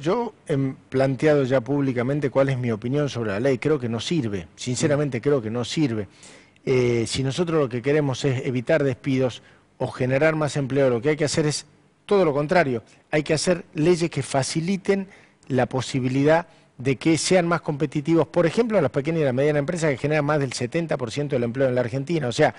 Yo he planteado ya públicamente cuál es mi opinión sobre la ley. Creo que no sirve, sinceramente mm. creo que no sirve. Eh, si nosotros lo que queremos es evitar despidos o generar más empleo, lo que hay que hacer es todo lo contrario. Hay que hacer leyes que faciliten la posibilidad de que sean más competitivos, por ejemplo, las pequeñas y las medianas empresas que generan más del 70% del empleo en la Argentina. O sea,